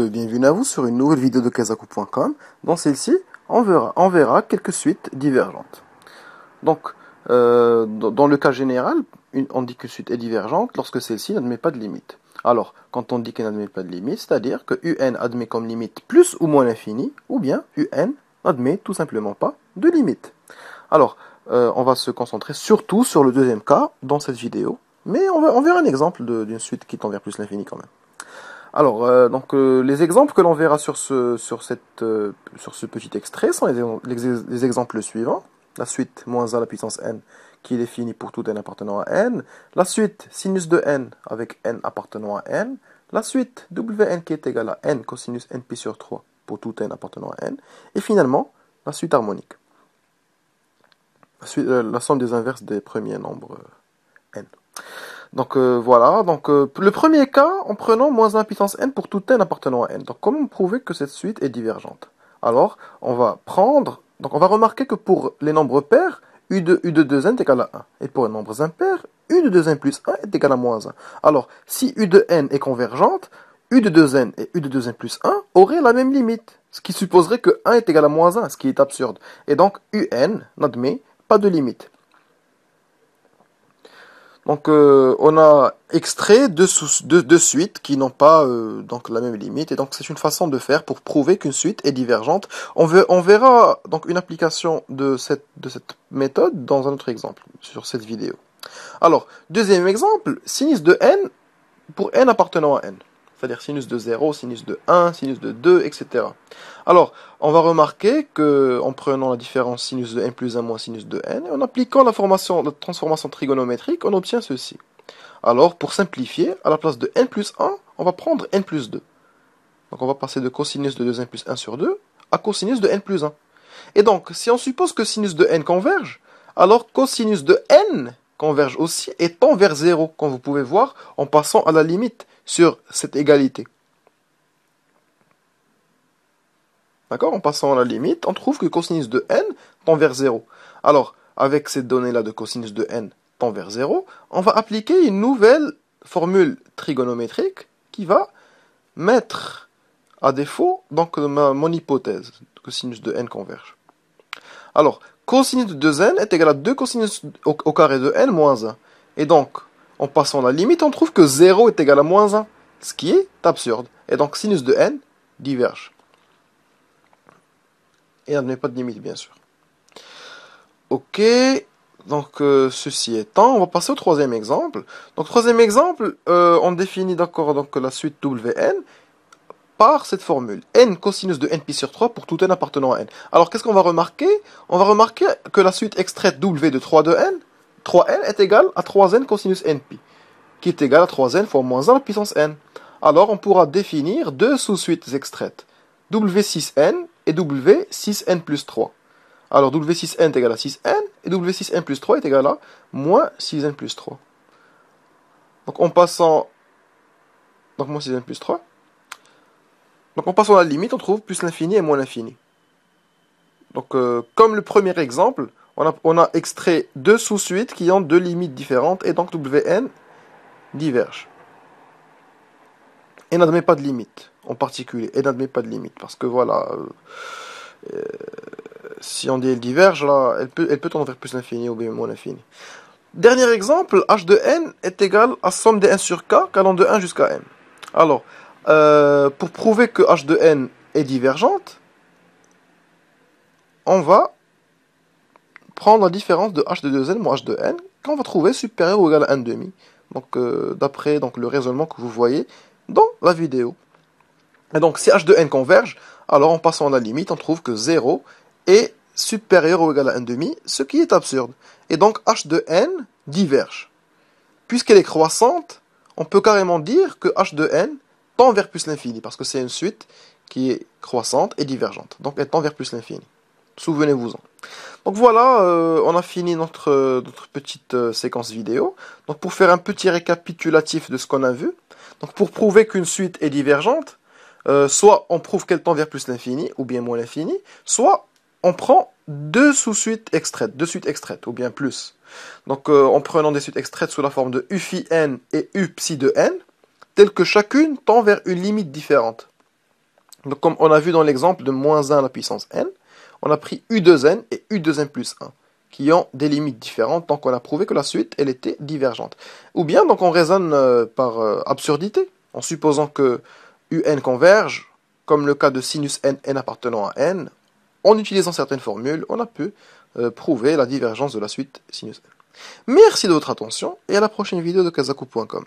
bienvenue à vous sur une nouvelle vidéo de Kazaku.com. Dans celle-ci, on verra, quelques suites divergentes. Donc, euh, dans le cas général, on dit qu'une suite est divergente lorsque celle-ci n'admet pas de limite. Alors, quand on dit qu'elle n'admet pas de limite, c'est-à-dire que un admet comme limite plus ou moins l'infini, ou bien un n'admet tout simplement pas de limite. Alors, euh, on va se concentrer surtout sur le deuxième cas dans cette vidéo, mais on, on verra un exemple d'une suite qui tend vers plus l'infini quand même. Alors, euh, donc, euh, les exemples que l'on verra sur ce, sur, euh, sur ce petit extrait sont les, exemples suivants. La suite moins a à la puissance n qui est définie pour tout n appartenant à n. La suite sinus de n avec n appartenant à n. La suite wn qui est égale à n cosinus np sur 3 pour tout n appartenant à n. Et finalement, la suite harmonique. la somme des inverses des premiers nombres n. Donc euh, voilà, donc euh, le premier cas en prenant moins 1 puissance n pour tout n appartenant à n. Donc comment prouver que cette suite est divergente Alors on va prendre, donc on va remarquer que pour les nombres pairs, u de, u de 2n est égal à 1. Et pour les nombres impairs, u de 2n plus 1 est égal à moins 1. Alors si u de n est convergente, u de 2n et u de 2n plus 1 auraient la même limite. Ce qui supposerait que 1 est égal à moins 1, ce qui est absurde. Et donc un n'admet pas de limite. Donc euh, on a extrait deux, suites qui n'ont pas euh, donc la même limite et donc c'est une façon de faire pour prouver qu'une suite est divergente. On, verra donc une application de cette, de cette méthode dans un autre exemple sur cette vidéo. Alors deuxième exemple, sinus de n pour n appartenant à n c'est-à-dire sinus de 0, sinus de 1, sinus de 2, etc. Alors, on va remarquer que en prenant la différence sinus de n plus 1 moins sinus de n, et en appliquant la, formation, transformation trigonométrique, on obtient ceci. Alors, pour simplifier, à la place de n plus 1, on va prendre n plus 2. Donc on va passer de cosinus de 2n plus 1 sur 2 à cosinus de n plus 1. Et donc, si on suppose que sinus de n converge, alors cosinus de n converge aussi et tend vers 0, comme vous pouvez voir en passant à la limite sur cette égalité. D'accord En passant à la limite, on trouve que cosinus de n tend vers 0. Alors, avec cette donnée-là de cosinus de n tend vers 0, on va appliquer une nouvelle formule trigonométrique qui va mettre à défaut donc mon hypothèse cosinus de n converge. Alors, cosinus de 2n est égal à 2 cosinus au carré de n moins 1. Et donc, en passant la limite, on trouve que 0 est égal à moins 1, ce qui est absurde. Et donc sinus de n diverge. Et a pas de limite, bien sûr. Ok, donc euh, ceci étant, on va passer au troisième exemple. Donc troisième exemple, euh, on définit d'accord donc la suite Wn par cette formule n cosinus de n pi sur 3 pour tout n appartenant à n. Alors qu'est-ce qu'on va remarquer On va remarquer que la suite extraite W de 3 de n 3n est égal à 3n cosinus np qui est égal à 3n fois moins 1 puissance n. Alors on pourra définir deux sous-suites extraites, w6n et w6n plus 3. Alors w6n est égal à 6n et w6n plus 3 est égal à moins 6n plus 3. Donc en passant... Donc moins 6n plus 3. Donc en passant à la limite, on trouve plus l'infini et moins l'infini. Donc euh, comme le premier exemple, on a, extrait deux sous-suites qui ont deux limites différentes et donc Wn diverge. Et n'admet pas de limite en particulier. Et n'admet pas de limite parce que voilà. Euh, euh, si on dit elle diverge, là, elle peut, elle peut tendre vers plus l'infini ou moins l'infini. Dernier exemple, h de n est égal à somme de 1 sur k, allant de 1 jusqu'à n. Alors, euh, pour prouver que h de n est divergente, on va prendre la différence de h de 2n moins h de n qu'on va trouver supérieur ou égal à 1,5. Donc euh, d'après donc, le raisonnement que vous voyez dans la vidéo. Et donc si h de n converge, alors en passant à la limite, on trouve que 0 est supérieur ou égal à 1,5, ce qui est absurde. Et donc h de n diverge. Puisqu'elle est croissante, on peut carrément dire que h de n tend vers plus l'infini, parce que c'est une suite qui est croissante et divergente. Donc elle tend vers plus l'infini. Souvenez-vous-en. Donc voilà, euh, on a fini notre, euh, petite euh, séquence vidéo. Donc pour faire un petit récapitulatif de ce qu'on a vu, donc pour prouver qu'une suite est divergente, soit on prouve qu'elle tend vers plus l'infini ou bien moins l'infini, soit on prend deux sous-suites extraites, deux suites extraites ou bien plus. Donc en prenant des suites extraites sous la forme de u n et u psi de n, telles que chacune tend vers une limite différente. Donc comme on a vu dans l'exemple de moins 1 à la puissance n, on a pris U2N et U2N plus 1, qui ont des limites différentes, tant qu'on a prouvé que la suite, elle était divergente. Ou bien, donc on raisonne euh, par euh, absurdité, en supposant que UN converge, comme le cas de sinus n, n appartenant à n, en utilisant certaines formules, on a pu euh, prouver la divergence de la suite sinus n. Merci de votre attention et à la prochaine vidéo de kazaku.com.